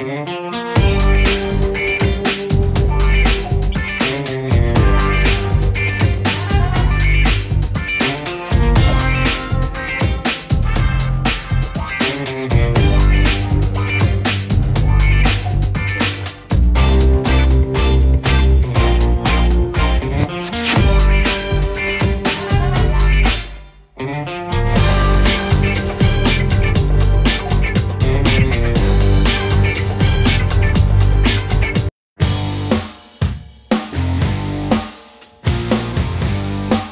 Música mm-hmm.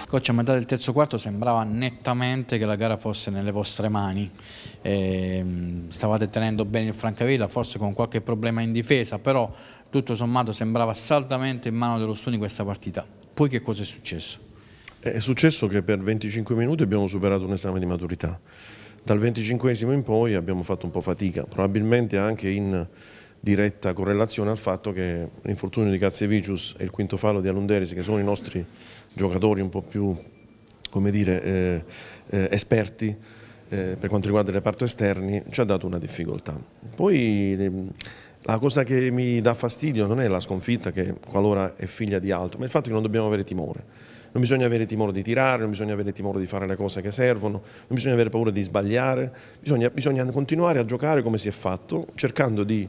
Coach, a metà del terzo quarto sembrava nettamente che la gara fosse nelle vostre mani. E ehm, stavate tenendo bene il Francavilla, forse con qualche problema in difesa, però tutto sommato sembrava saldamente in mano dello Stoni questa partita. Poi che cosa è successo? È successo che per 25 minuti abbiamo superato un esame di maturità. Dal 25 esimo in poi abbiamo fatto un po' fatica, probabilmente anche in diretta correlazione al fatto che l'infortunio di Cazzevicius e il quinto fallo di Alunderis, che sono i nostri giocatori un po' più dire, eh, eh, esperti eh, per quanto riguarda il reparto esterni, ci ha dato una difficoltà. Poi ehm, la cosa che mi dà fastidio non è la sconfitta che qualora è figlia di altro, ma il fatto che non dobbiamo avere timore. Non bisogna avere timore di tirare, non bisogna avere timore di fare le cose che servono, non bisogna avere paura di sbagliare, bisogna, bisogna continuare a giocare come si è fatto, cercando di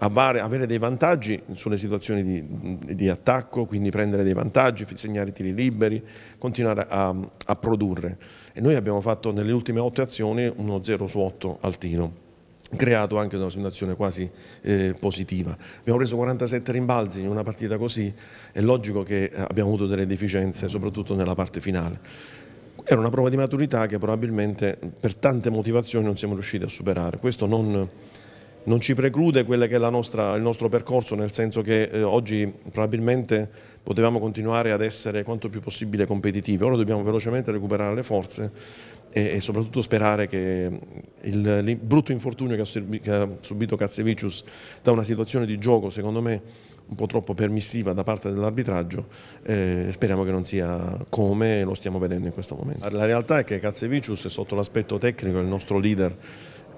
avere dei vantaggi sulle situazioni di, di, attacco, quindi prendere dei vantaggi, segnare tiri liberi, continuare a, a produrre. E noi abbiamo fatto nelle ultime otto azioni uno 0 su 8 al tiro creato anche una situazione quasi eh, positiva. Abbiamo preso 47 rimbalzi in una partita così, è logico che eh, abbiamo avuto delle deficienze, soprattutto nella parte finale. Era una prova di maturità che probabilmente per tante motivazioni non siamo riusciti a superare. Questo non non ci preclude quello che è nostra, il nostro percorso, nel senso che eh, oggi probabilmente potevamo continuare ad essere quanto più possibile competitivi, ora dobbiamo velocemente recuperare le forze e, e soprattutto sperare che il, il brutto infortunio che ha, che ha subito Katsevicius da una situazione di gioco, secondo me, un po' troppo permissiva da parte dell'arbitraggio, eh, speriamo che non sia come lo stiamo vedendo in questo momento. La realtà è che Katsevicius sotto l'aspetto tecnico è il nostro leader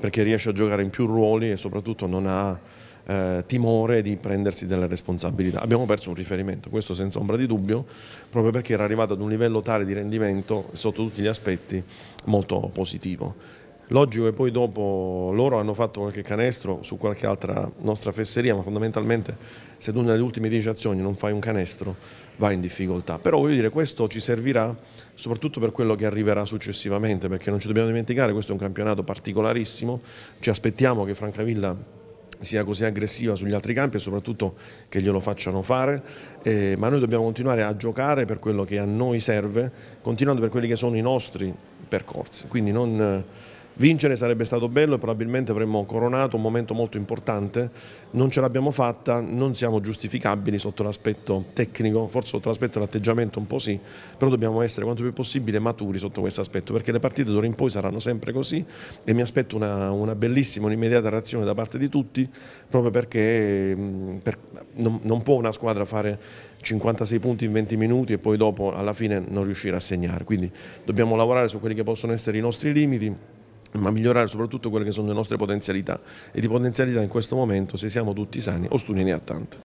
perché riesce a giocare in più ruoli e soprattutto non ha eh, timore di prendersi delle responsabilità. Abbiamo perso un riferimento, questo senza ombra di dubbio, proprio perché era arrivato ad un livello tale di rendimento sotto tutti gli aspetti molto positivo. Logico che poi dopo loro hanno fatto qualche canestro su qualche altra nostra fesseria, ma fondamentalmente se tu nelle ultime 10 azioni non fai un canestro vai in difficoltà. Però voglio dire, questo ci servirà soprattutto per quello che arriverà successivamente, perché non ci dobbiamo dimenticare, questo è un campionato particolarissimo, ci aspettiamo che Francavilla sia così aggressiva sugli altri campi e soprattutto che glielo facciano fare, eh, ma noi dobbiamo continuare a giocare per quello che a noi serve, continuando per quelli che sono i nostri percorsi, quindi non Vincere sarebbe stato bello e probabilmente avremmo coronato un momento molto importante, non ce l'abbiamo fatta, non siamo giustificabili sotto l'aspetto tecnico, forse sotto l'aspetto dell'atteggiamento un po' sì, però dobbiamo essere quanto più possibile maturi sotto questo aspetto, perché le partite d'ora in poi saranno sempre così e mi aspetto una, una bellissima, un'immediata reazione da parte di tutti, proprio perché mm, per, non, non può una squadra fare 56 punti in 20 minuti e poi dopo alla fine non riuscire a segnare. Quindi dobbiamo lavorare su quelli che possono essere i nostri limiti ma migliorare soprattutto quelle che sono le nostre potenzialità e di potenzialità in questo momento se siamo tutti sani Ostuni ne ha tante.